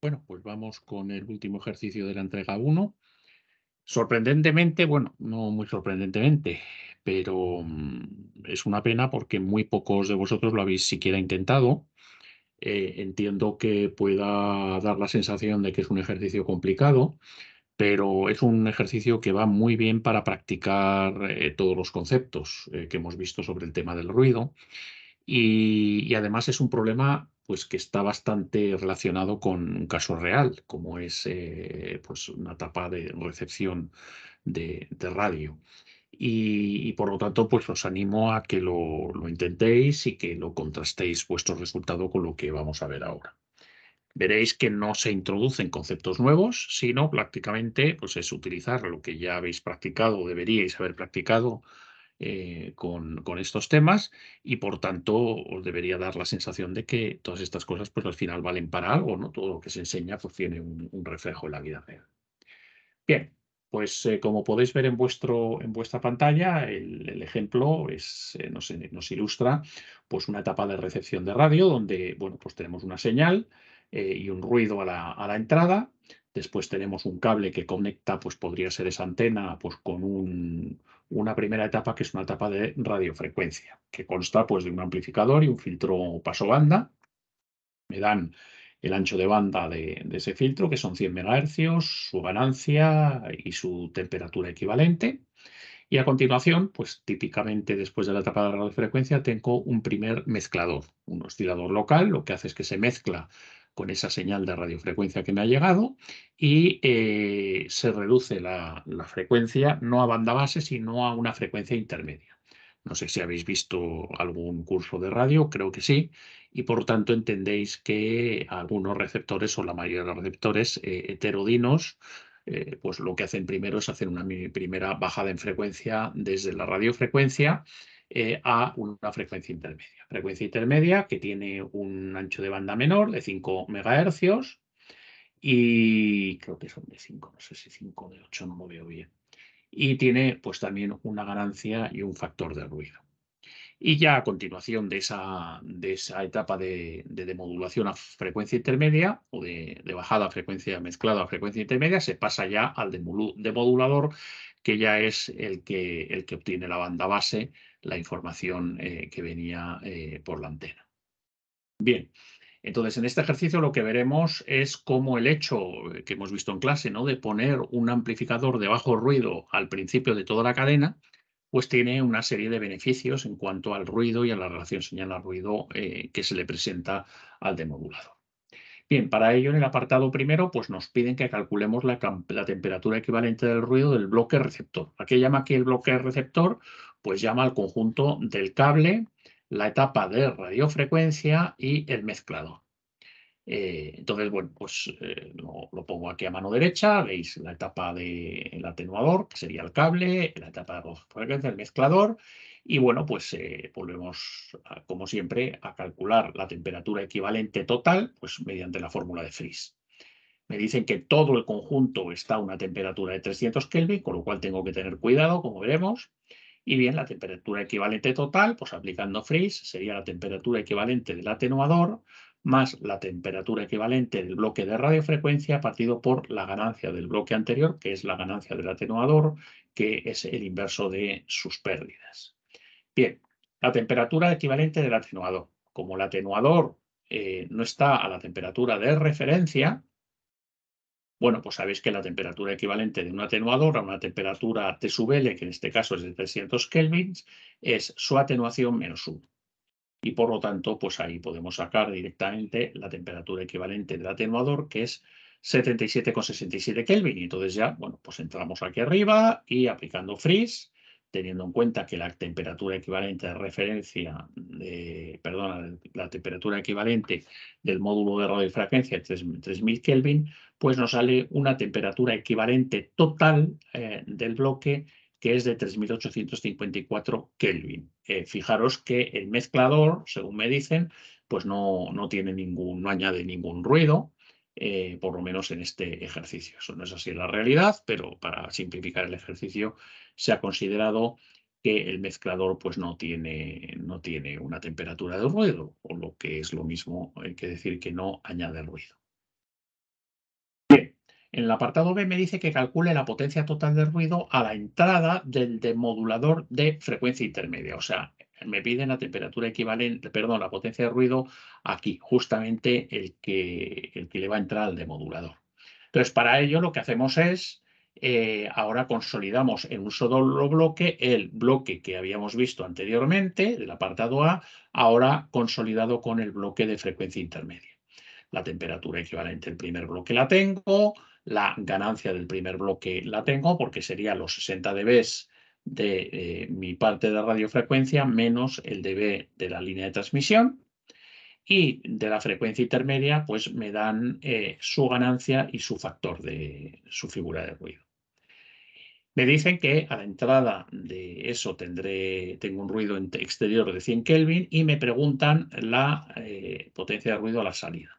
Bueno, pues vamos con el último ejercicio de la entrega 1. Sorprendentemente, bueno, no muy sorprendentemente, pero mm, es una pena porque muy pocos de vosotros lo habéis siquiera intentado. Eh, entiendo que pueda dar la sensación de que es un ejercicio complicado, pero es un ejercicio que va muy bien para practicar eh, todos los conceptos eh, que hemos visto sobre el tema del ruido. y, y además es un problema pues que está bastante relacionado con un caso real, como es eh, pues una tapa de recepción de, radio. Y, por lo tanto, pues os animo a que lo, intentéis y que lo contrastéis vuestro resultado con lo que vamos a ver ahora veréis que no se introducen conceptos nuevos, sino prácticamente pues es utilizar lo que ya habéis practicado, deberíais haber practicado eh, con, estos temas y por tanto os debería dar la sensación de que todas estas cosas pues al final valen para algo, ¿no? Todo lo que se enseña pues, tiene un, reflejo en la vida real. Bien, pues eh, como podéis ver en, vuestro, en vuestra pantalla, el, ejemplo es, eh, nos, ilustra pues, una etapa de recepción de radio donde bueno, pues tenemos una señal y un ruido a la entrada Después tenemos un cable que conecta, pues podría ser esa antena, pues con una primera etapa que es una etapa de radiofrecuencia, que consta pues de un amplificador y un filtro paso banda. Me dan el ancho de banda de, de ese filtro, que son 100 MHz, su ganancia y su temperatura equivalente. Y a continuación, pues típicamente después de la etapa de radiofrecuencia, tengo un primer mezclador, un oscilador local, lo que hace es que se mezcla con esa señal de radiofrecuencia que me ha llegado y eh, se reduce la, frecuencia no a banda base, sino a una frecuencia intermedia. No sé si habéis visto algún curso de radio, creo que sí, y por tanto entendéis que algunos receptores o la mayoría de los receptores eh, heterodinos eh, pues lo que hacen primero es hacer una primera bajada en frecuencia desde la radiofrecuencia eh, a una frecuencia intermedia. Frecuencia intermedia que tiene un ancho de banda menor de 5 MHz y creo que son de 5, no sé si 5 de 8, no me veo bien. Y tiene pues también una ganancia y un factor de ruido. Y ya a continuación de esa, de esa etapa de, de, demodulación a frecuencia intermedia o de, de, bajada a frecuencia mezclada a frecuencia intermedia, se pasa ya al demodulador que ya es el que, el que obtiene la banda base, la información eh, que venía eh, por la antena. Bien, entonces en este ejercicio lo que veremos es cómo el hecho que hemos visto en clase ¿no? de poner un amplificador de bajo ruido al principio de toda la cadena, pues tiene una serie de beneficios en cuanto al ruido y a la relación señal-ruido eh, que se le presenta al demodulador. Bien, para ello en el apartado primero, pues nos piden que calculemos la, temperatura equivalente del ruido del bloque receptor. ¿A qué llama aquí el bloque receptor? Pues llama al conjunto del cable, la etapa de radiofrecuencia y el mezclador. Eh, entonces, bueno, pues eh, lo, pongo aquí a mano derecha, veis la etapa del de, atenuador, que sería el cable, la etapa de radiofrecuencia, el mezclador, y bueno, pues eh, volvemos, como siempre, a calcular la temperatura equivalente total pues, mediante la fórmula de Friis. Me dicen que todo el conjunto está a una temperatura de 300 Kelvin, con lo cual tengo que tener cuidado, como veremos. Y bien, la temperatura equivalente total, pues aplicando Friis, sería la temperatura equivalente del atenuador más la temperatura equivalente del bloque de radiofrecuencia partido por la ganancia del bloque anterior, que es la ganancia del atenuador, que es el inverso de sus pérdidas. Bien, la temperatura equivalente del atenuador. Como el atenuador eh, no está a la temperatura de referencia, bueno, pues sabéis que la temperatura equivalente de un atenuador a una temperatura T sub L, que en este caso es de 300 Kelvin, es su atenuación menos 1. Y por lo tanto, pues ahí podemos sacar directamente la temperatura equivalente del atenuador, que es 77,67 Kelvin. Y entonces ya, bueno, pues entramos aquí arriba y aplicando freeze, teniendo en cuenta que la temperatura equivalente de referencia, de, perdona, la temperatura equivalente del módulo de radiofrecuencia es 3000 Kelvin, pues nos sale una temperatura equivalente total eh, del bloque que es de 3854 Kelvin. Eh, fijaros que el mezclador, según me dicen, pues no, no tiene ningún, no añade ningún ruido, eh, por lo menos en este ejercicio. Eso no es así en la realidad, pero para simplificar el ejercicio se ha considerado que el mezclador pues, no, tiene, una temperatura de ruido, o lo que es lo mismo hay que decir que no añade ruido. Bien, en el apartado B me dice que calcule la potencia total de ruido a la entrada del demodulador de frecuencia intermedia, o sea, me piden la temperatura equivalente, perdón, la potencia de ruido aquí, justamente el que, el que le va a entrar al demodulador. Entonces, para ello lo que hacemos es, eh, ahora consolidamos en un solo bloque el bloque que habíamos visto anteriormente del apartado A, ahora consolidado con el bloque de frecuencia intermedia. La temperatura equivalente del primer bloque la tengo, la ganancia del primer bloque la tengo porque sería los 60 dBs de eh, mi parte de radiofrecuencia menos el dB de la línea de transmisión y de la frecuencia intermedia pues me dan eh, su ganancia y su factor de su figura de ruido. Me dicen que a la entrada de eso tendré, tengo un ruido exterior de 100 Kelvin y me preguntan la eh, potencia de ruido a la salida.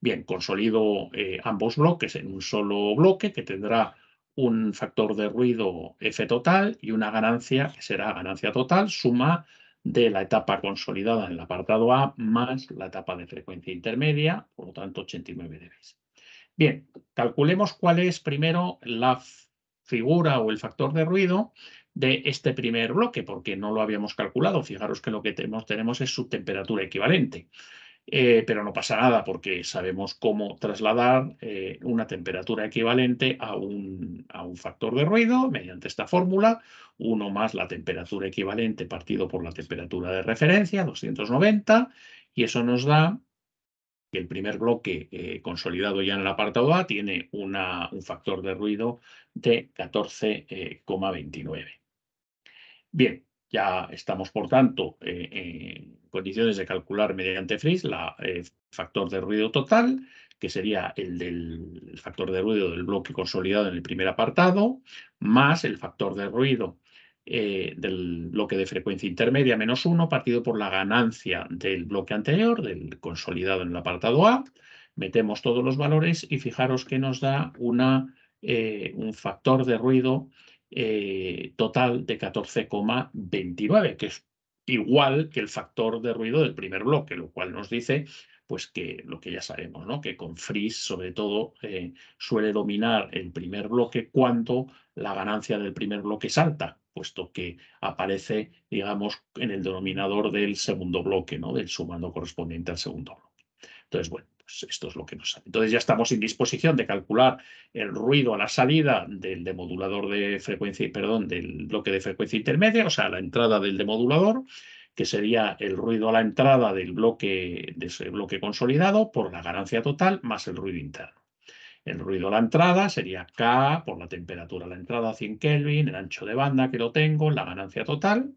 Bien, consolido ambos bloques en un solo bloque que tendrá un factor de ruido F total y una ganancia que será ganancia total, suma de la etapa consolidada en el apartado A más la etapa de frecuencia intermedia, por lo tanto 89 dB. Bien, calculemos cuál es primero la figura o el factor de ruido de este primer bloque, porque no lo habíamos calculado. Fijaros que lo que tenemos, tenemos es su temperatura equivalente. Eh, pero no pasa nada porque sabemos cómo trasladar eh, una temperatura equivalente a un, factor de ruido mediante esta fórmula, 1 más la temperatura equivalente partido por la temperatura de referencia, 290, y eso nos da que el primer bloque eh, consolidado ya en el apartado A tiene una, un factor de ruido de 14,29. Bien, ya estamos, por tanto, en eh, eh, condiciones de calcular mediante FRIS el eh, factor de ruido total, que sería el del factor de ruido del bloque consolidado en el primer apartado, más el factor de ruido del bloque de frecuencia intermedia menos uno partido por la ganancia del bloque anterior, del consolidado en el apartado A. Metemos todos los valores y fijaros que nos da una, un factor de ruido eh, total de 14,29, que es igual que el factor de ruido del primer bloque, lo cual nos dice pues que lo que ya sabemos, ¿no? que con freeze sobre todo eh, suele dominar el primer bloque cuando la ganancia del primer bloque es alta, puesto que aparece, digamos, en el denominador del segundo bloque, ¿no? del sumando correspondiente al segundo bloque. Entonces, bueno, pues esto es lo que nos sale. Entonces ya estamos en disposición de calcular el ruido a la salida del demodulador de frecuencia, perdón, del bloque de frecuencia intermedia, o sea, la entrada del demodulador, que sería el ruido a la entrada del bloque, de ese bloque consolidado por la ganancia total más el ruido interno. El ruido a la entrada sería K por la temperatura a la entrada, 100 Kelvin, el ancho de banda que lo tengo, la ganancia total,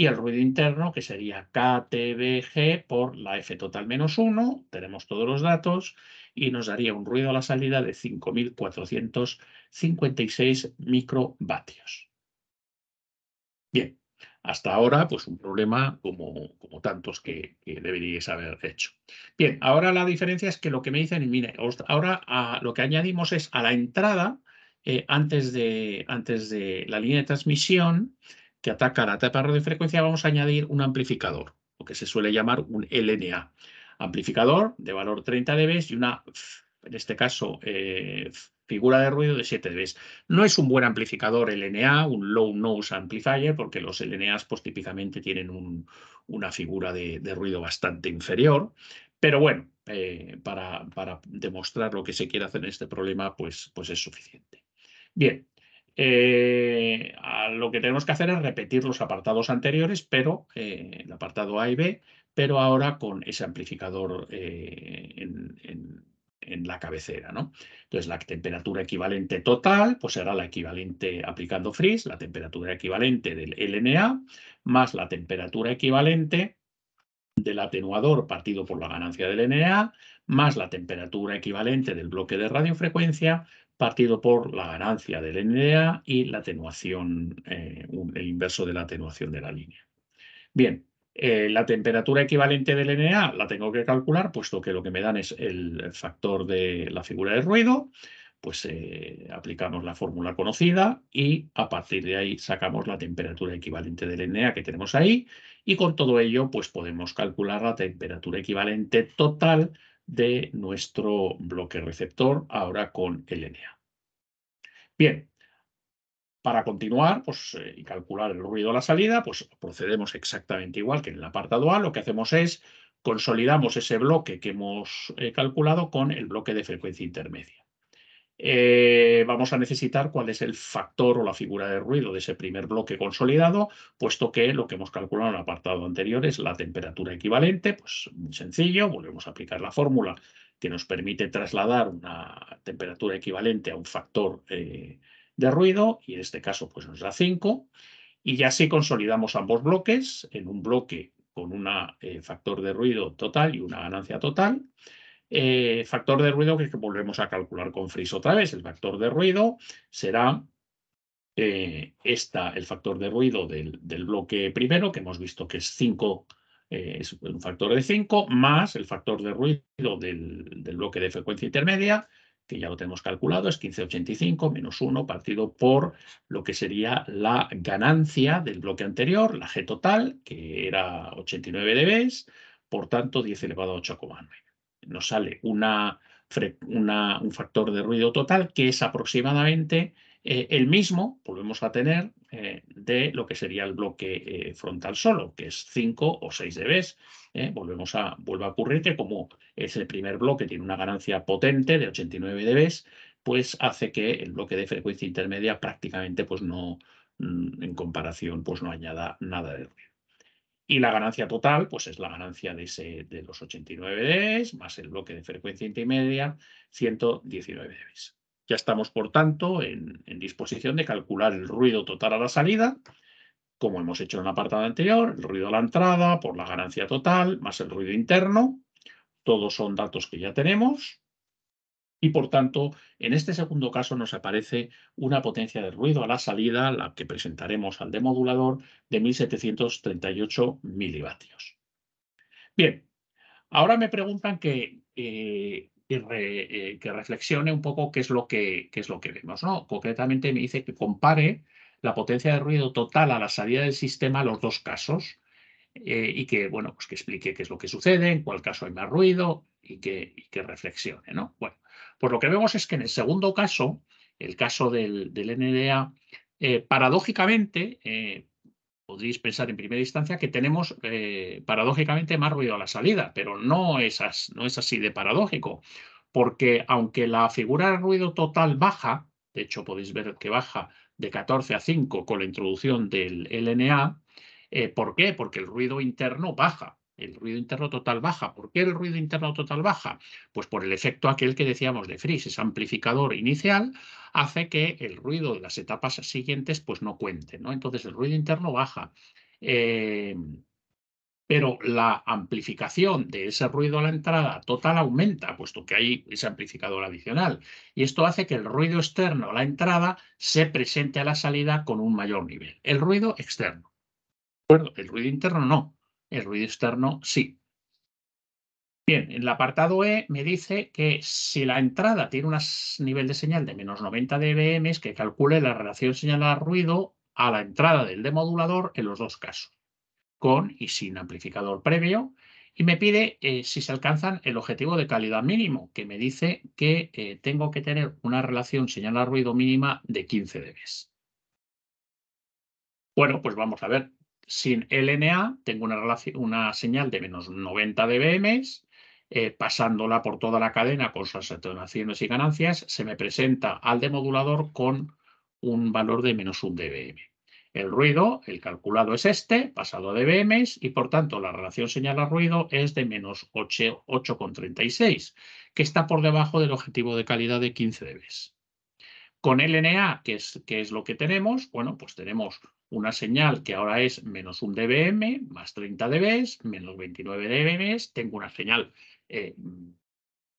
y el ruido interno que sería KTBG por la F total menos 1, tenemos todos los datos y nos daría un ruido a la salida de 5.456 microvatios. Bien, hasta ahora pues un problema como, como tantos que, deberíais haber hecho. Bien, ahora la diferencia es que lo que me dicen, mire, ahora lo que añadimos es a la entrada, eh, antes, de, antes de la línea de transmisión, que ataca la tapa de frecuencia, vamos a añadir un amplificador, lo que se suele llamar un LNA. Amplificador de valor 30 dB y una, en este caso, eh, figura de ruido de 7 dB. No es un buen amplificador LNA, un low noise amplifier, porque los LNAs pues, típicamente tienen una figura de, ruido bastante inferior, pero bueno, eh, para, para, demostrar lo que se quiere hacer en este problema, pues, pues es suficiente. Bien, eh, lo que tenemos que hacer es repetir los apartados anteriores, pero eh, el apartado A y B, pero ahora con ese amplificador eh, en, la cabecera. ¿no? Entonces, la temperatura equivalente total pues será la equivalente aplicando freeze, la temperatura equivalente del LNA más la temperatura equivalente del atenuador partido por la ganancia del LNA más la temperatura equivalente del bloque de radiofrecuencia, partido por la ganancia del NDA y la atenuación, eh, el inverso de la atenuación de la línea. Bien, eh, la temperatura equivalente del NDA la tengo que calcular, puesto que lo que me dan es el factor de la figura de ruido, pues eh, aplicamos la fórmula conocida y a partir de ahí sacamos la temperatura equivalente del NDA que tenemos ahí y con todo ello pues podemos calcular la temperatura equivalente total de nuestro bloque receptor, ahora con LNA. Bien, para continuar pues, eh, y calcular el ruido de la salida, pues procedemos exactamente igual que en el apartado A. Lo que hacemos es consolidamos ese bloque que hemos eh, calculado con el bloque de frecuencia intermedia. Eh, vamos a necesitar cuál es el factor o la figura de ruido de ese primer bloque consolidado, puesto que lo que hemos calculado en el apartado anterior es la temperatura equivalente, pues muy sencillo, volvemos a aplicar la fórmula que nos permite trasladar una temperatura equivalente a un factor eh, de ruido, y en este caso pues nos da 5, y ya si consolidamos ambos bloques en un bloque con un eh, factor de ruido total y una ganancia total, eh, factor de ruido que, volvemos a calcular con freeze otra vez. El factor de ruido será eh, el factor de ruido del, bloque primero, que hemos visto que es 5, eh, es un factor de 5, más el factor de ruido del, bloque de frecuencia intermedia, que ya lo tenemos calculado, es 1585 menos 1 partido por lo que sería la ganancia del bloque anterior, la G total, que era 89 dB, por tanto 10 elevado a 8,9 nos sale una, un factor de ruido total que es aproximadamente eh, el mismo, volvemos a tener, eh, de lo que sería el bloque eh, frontal solo, que es 5 o 6 dB. volvemos a, vuelve a ocurrir que como es el primer bloque, tiene una ganancia potente de 89 dB, pues hace que el bloque de frecuencia intermedia prácticamente pues no, mm, en comparación, pues no añada nada de ruido. Y la ganancia total, pues es la ganancia de, ese, de los 89 dBs más el bloque de frecuencia intermedia, 119 dBs. Ya estamos, por tanto, en, en, disposición de calcular el ruido total a la salida, como hemos hecho en la apartado anterior, el ruido a la entrada por la ganancia total más el ruido interno. Todos son datos que ya tenemos y por tanto, en este segundo caso nos aparece una potencia de ruido a la salida, la que presentaremos al demodulador, de 1738 milivatios. Bien, ahora me preguntan que, eh, eh, que, reflexione un poco qué es lo que, es lo que vemos. ¿no? Concretamente me dice que compare la potencia de ruido total a la salida del sistema los dos casos eh, y que, bueno, pues que explique qué es lo que sucede, en cuál caso hay más ruido y que, y que reflexione. ¿no? Bueno, pues lo que vemos es que en el segundo caso, el caso del, del NDA, eh, paradójicamente, eh, podéis pensar en primera instancia que tenemos eh, paradójicamente más ruido a la salida, pero no es, no es así de paradójico, porque aunque la figura de ruido total baja, de hecho podéis ver que baja de 14 a 5 con la introducción del LNA, ¿por qué? Porque el ruido interno baja. El ruido interno total baja. ¿Por qué el ruido interno total baja? Pues por el efecto aquel que decíamos de fris. ese amplificador inicial hace que el ruido de las etapas siguientes pues no cuente, ¿no? Entonces el ruido interno baja. Eh, pero la amplificación de ese ruido a la entrada total aumenta, puesto que hay ese amplificador adicional. Y esto hace que el ruido externo a la entrada se presente a la salida con un mayor nivel. El ruido externo. El ruido interno no. El ruido externo sí. Bien, en el apartado E me dice que si la entrada tiene un nivel de señal de menos 90 dBm, es que calcule la relación señal-ruido a la entrada del demodulador en los dos casos, con y sin amplificador previo, y me pide eh, si se alcanzan el objetivo de calidad mínimo, que me dice que eh, tengo que tener una relación señal a ruido mínima de 15 dB. Bueno, pues vamos a ver sin LNA tengo una, una señal de menos 90 dBm, eh, pasándola por toda la cadena con sus atenuaciones y ganancias, se me presenta al demodulador con un valor de menos 1 dBm. El ruido, el calculado es este, pasado a dBm, y por tanto la relación señal-ruido a es de menos 8,36, que está por debajo del objetivo de calidad de 15 dB. Con LNA, que es, que es lo que tenemos, bueno, pues tenemos una señal que ahora es menos 1 dBm, más 30 dB, menos 29 dBm, tengo una señal eh,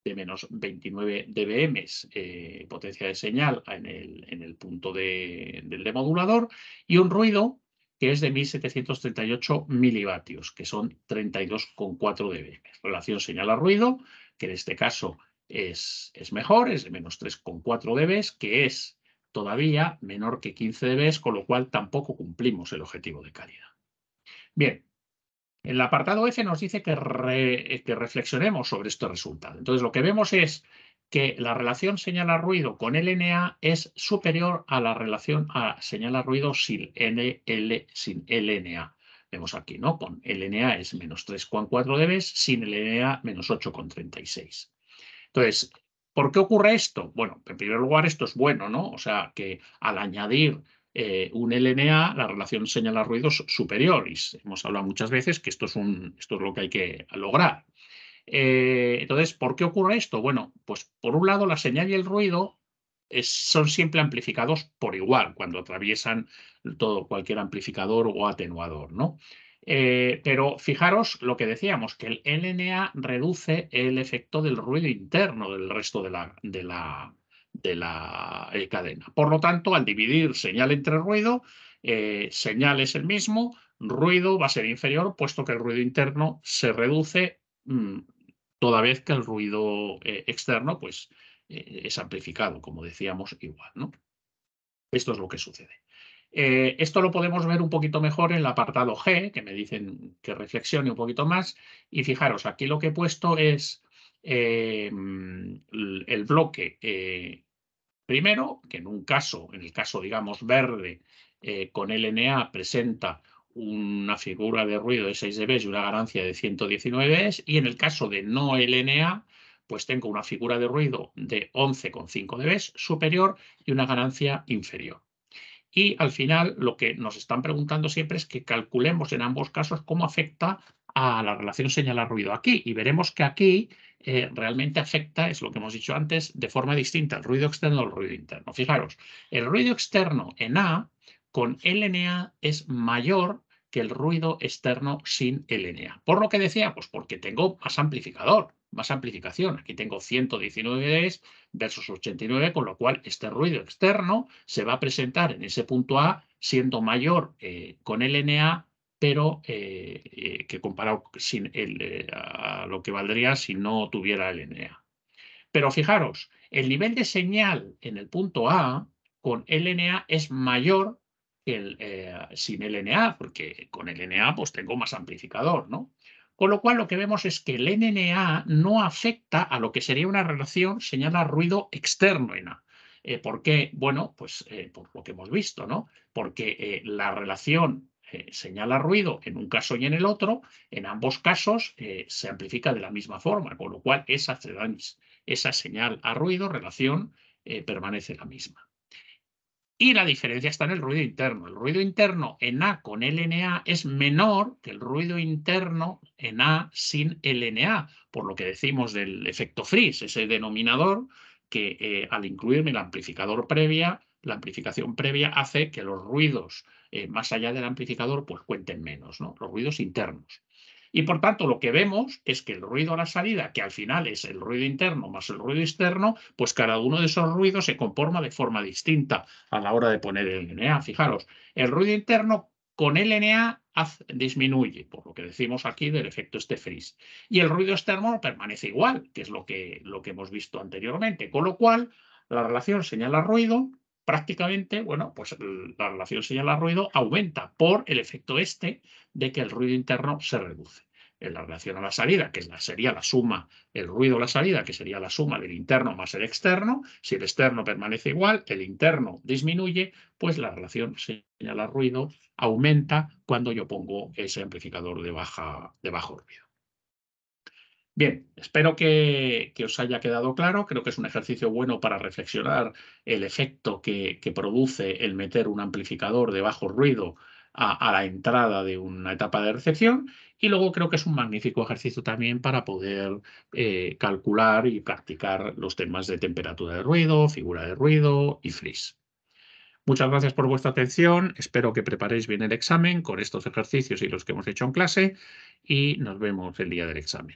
de menos 29 dBm, eh, potencia de señal en el, en el punto de, del demodulador, y un ruido que es de 1738 milivatios, que son 32,4 dBm. Relación señal-ruido, a que en este caso es, es mejor, es de menos 3,4 dB, que es todavía menor que 15 dB, con lo cual tampoco cumplimos el objetivo de calidad. Bien, el apartado F nos dice que, reflexionemos sobre este resultado. Entonces, lo que vemos es que la relación a ruido con LNA es superior a la relación a a ruido sin sin LNA. Vemos aquí, ¿no? Con LNA es menos 3,4 dB, sin LNA menos 8,36. Entonces, ¿Por qué ocurre esto? Bueno, en primer lugar, esto es bueno, ¿no? O sea, que al añadir eh, un LNA, la relación señala-ruidos superior. Y hemos hablado muchas veces que esto es, un, esto es lo que hay que lograr. Eh, entonces, ¿por qué ocurre esto? Bueno, pues por un lado, la señal y el ruido son siempre amplificados por igual cuando atraviesan todo cualquier amplificador o atenuador, ¿no? Eh, pero fijaros lo que decíamos, que el LNA reduce el efecto del ruido interno del resto de la, de la, eh, cadena. Por lo tanto, al dividir señal entre ruido, eh, señal es el mismo, ruido va a ser inferior, puesto que el ruido interno se reduce mm, toda vez que el ruido externo pues, es amplificado, como decíamos igual. ¿no? Esto es lo que sucede. Eh, esto lo podemos ver un poquito mejor en el apartado G, que me dicen que reflexione un poquito más. Y fijaros, aquí lo que he puesto es eh, el bloque eh, primero, que en un caso, en el caso, digamos, verde, con LNA presenta una figura de ruido de 6 dB y una ganancia de 119 dB, y en el caso de no LNA, pues tengo una figura de ruido de 11,5 dB superior y una ganancia inferior. Y al final lo que nos están preguntando siempre es que calculemos en ambos casos cómo afecta a la relación señal ruido aquí. Y veremos que aquí eh, realmente afecta, es lo que hemos dicho antes, de forma distinta, el ruido externo al ruido interno. Fijaros, el ruido externo en A con LNA es mayor que el ruido externo sin LNA. ¿Por lo que decía? Pues porque tengo más amplificador más amplificación. Aquí tengo 119 versus 89, con lo cual este ruido externo se va a presentar en ese punto A siendo mayor eh, con el pero eh, eh, que comparado sin a lo que valdría si no tuviera el NA. Pero fijaros, el nivel de señal en el punto A con LNA es mayor que sin LNA, porque con LNA pues tengo más amplificador, ¿no? Con lo cual lo que vemos es que el NNA no afecta a lo que sería una relación señala-ruido externo en A. Eh, ¿Por qué? Bueno, pues eh, por lo que hemos visto, ¿no? Porque eh, la relación señala-ruido en un caso y en el otro, en ambos casos se amplifica de la misma forma, con lo cual esa, esa señal a ruido, relación, permanece la misma. Y la diferencia está en el ruido interno. El ruido interno en A con LNA es menor que el ruido interno en A sin LNA, por lo que decimos del efecto freeze, ese denominador que eh, al incluirme el amplificador previa, la amplificación previa hace que los ruidos eh, más allá del amplificador pues cuenten menos, ¿no? los ruidos internos. Y por tanto, lo que vemos es que el ruido a la salida, que al final es el ruido interno más el ruido externo, pues cada uno de esos ruidos se conforma de forma distinta a la hora de poner el NA. Fijaros, el ruido interno con el NA disminuye, por lo que decimos aquí del efecto este Y el ruido externo permanece igual, que es lo que, lo que hemos visto anteriormente, con lo cual la relación señala ruido prácticamente, bueno, pues la relación señal-ruido aumenta por el efecto este de que el ruido interno se reduce. En la relación a la salida, que sería la suma, el ruido a la salida, que sería la suma del interno más el externo, si el externo permanece igual, el interno disminuye, pues la relación señal-ruido aumenta cuando yo pongo ese amplificador de, baja, de bajo ruido. Bien, espero que, os haya quedado claro. Creo que es un ejercicio bueno para reflexionar el efecto que, produce el meter un amplificador de bajo ruido a, la entrada de una etapa de recepción. Y luego creo que es un magnífico ejercicio también para poder eh, calcular y practicar los temas de temperatura de ruido, figura de ruido y freeze. Muchas gracias por vuestra atención. Espero que preparéis bien el examen con estos ejercicios y los que hemos hecho en clase. Y nos vemos el día del examen.